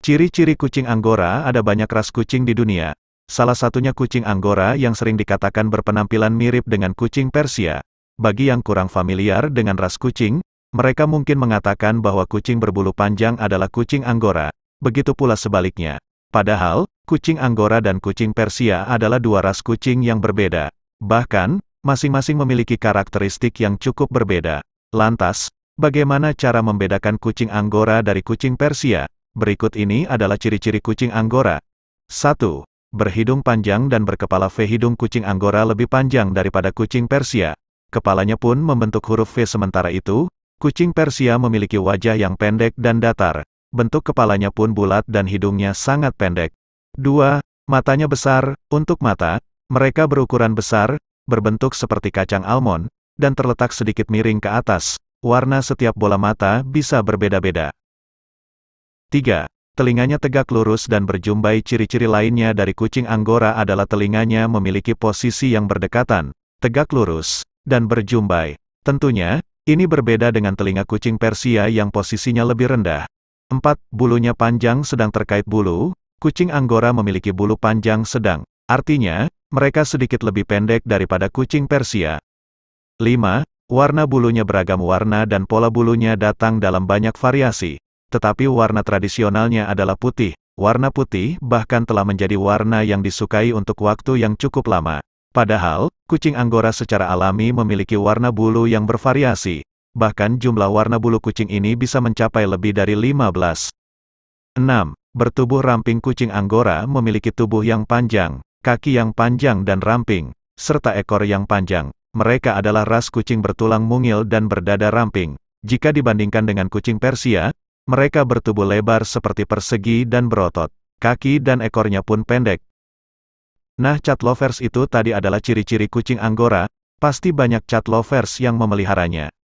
Ciri-ciri kucing Anggora Ada banyak ras kucing di dunia. Salah satunya kucing Anggora yang sering dikatakan berpenampilan mirip dengan kucing Persia. Bagi yang kurang familiar dengan ras kucing, mereka mungkin mengatakan bahwa kucing berbulu panjang adalah kucing Anggora. Begitu pula sebaliknya. Padahal, kucing Anggora dan kucing Persia adalah dua ras kucing yang berbeda. Bahkan, masing-masing memiliki karakteristik yang cukup berbeda. Lantas, bagaimana cara membedakan kucing Anggora dari kucing Persia? Berikut ini adalah ciri-ciri kucing Anggora. 1. Berhidung panjang dan berkepala V. Hidung kucing Anggora lebih panjang daripada kucing Persia. Kepalanya pun membentuk huruf V. Sementara itu, kucing Persia memiliki wajah yang pendek dan datar. Bentuk kepalanya pun bulat dan hidungnya sangat pendek. 2. Matanya besar, untuk mata, mereka berukuran besar, berbentuk seperti kacang almond, dan terletak sedikit miring ke atas. Warna setiap bola mata bisa berbeda-beda. 3. Telinganya tegak lurus dan berjumbai ciri-ciri lainnya dari kucing Anggora adalah telinganya memiliki posisi yang berdekatan, tegak lurus, dan berjumbai. Tentunya, ini berbeda dengan telinga kucing Persia yang posisinya lebih rendah. 4. Bulunya panjang sedang terkait bulu, kucing Anggora memiliki bulu panjang sedang, artinya, mereka sedikit lebih pendek daripada kucing Persia. 5. Warna bulunya beragam warna dan pola bulunya datang dalam banyak variasi tetapi warna tradisionalnya adalah putih. Warna putih bahkan telah menjadi warna yang disukai untuk waktu yang cukup lama. Padahal, kucing Anggora secara alami memiliki warna bulu yang bervariasi. Bahkan jumlah warna bulu kucing ini bisa mencapai lebih dari 15. 6. Bertubuh ramping kucing Anggora memiliki tubuh yang panjang, kaki yang panjang dan ramping, serta ekor yang panjang. Mereka adalah ras kucing bertulang mungil dan berdada ramping. Jika dibandingkan dengan kucing Persia, mereka bertubuh lebar seperti persegi dan berotot. Kaki dan ekornya pun pendek. Nah cat lovers itu tadi adalah ciri-ciri kucing Anggora, pasti banyak cat lovers yang memeliharanya.